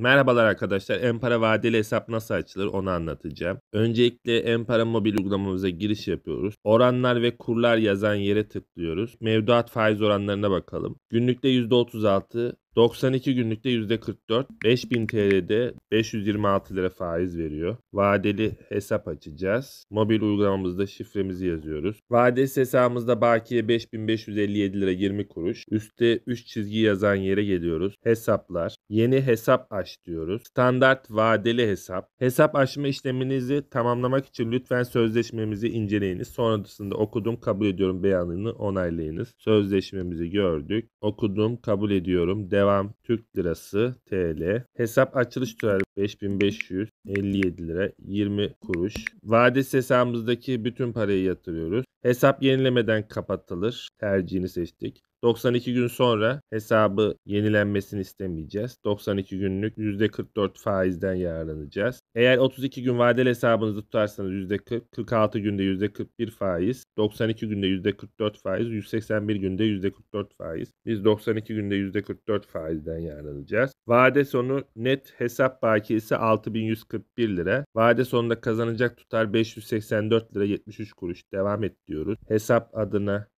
Merhabalar arkadaşlar. Empara vadeli hesap nasıl açılır onu anlatacağım. Öncelikle Empara mobil uygulamamıza giriş yapıyoruz. Oranlar ve kurlar yazan yere tıklıyoruz. Mevduat faiz oranlarına bakalım. Günlükte %36, 92 günlükte %44, 5000 TL'de 526 lira faiz veriyor. Vadeli hesap açacağız. Mobil uygulamamızda şifremizi yazıyoruz. Vadesi hesabımızda bakiye 5557 lira 20 kuruş. Üste 3 çizgi yazan yere geliyoruz. Hesaplar. Yeni hesap aç diyoruz. Standart vadeli hesap. Hesap açma işleminizi tamamlamak için lütfen sözleşmemizi inceleyiniz. Sonrasında okudum kabul ediyorum beyanını onaylayınız. Sözleşmemizi gördük. Okudum kabul ediyorum. Devam Türk lirası TL. Hesap açılış tutarı 5557 lira 20 kuruş. Vadesi hesabımızdaki bütün parayı yatırıyoruz. Hesap yenilemeden kapatılır. Tercihini seçtik. 92 gün sonra hesabı yenilenmesini istemeyeceğiz. 92 günlük %44 faizden yararlanacağız. Eğer 32 gün vadeli hesabınızı tutarsanız %40, 46 günde %41 faiz, 92 günde %44 faiz, 181 günde %44 faiz. Biz 92 günde %44 faizden yararlanacağız. Vade sonu net hesap bakiyesi 6141 lira. Vade sonunda kazanacak tutar 584 lira 73 kuruş. Devam etti diyoruz. Hesap adına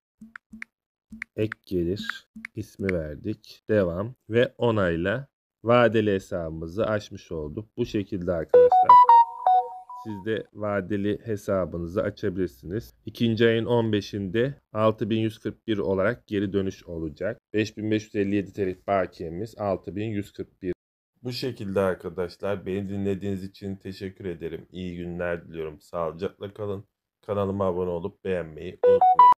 ek gelir ismi verdik. Devam ve onayla vadeli hesabımızı açmış olduk. Bu şekilde arkadaşlar siz de vadeli hesabınızı açabilirsiniz. İkinci ayın 15'inde 6141 olarak geri dönüş olacak. 5557 TL bakiyemiz 6141. Bu şekilde arkadaşlar beni dinlediğiniz için teşekkür ederim. İyi günler diliyorum. Sağlıcakla kalın. Kanalıma abone olup beğenmeyi unutmayın.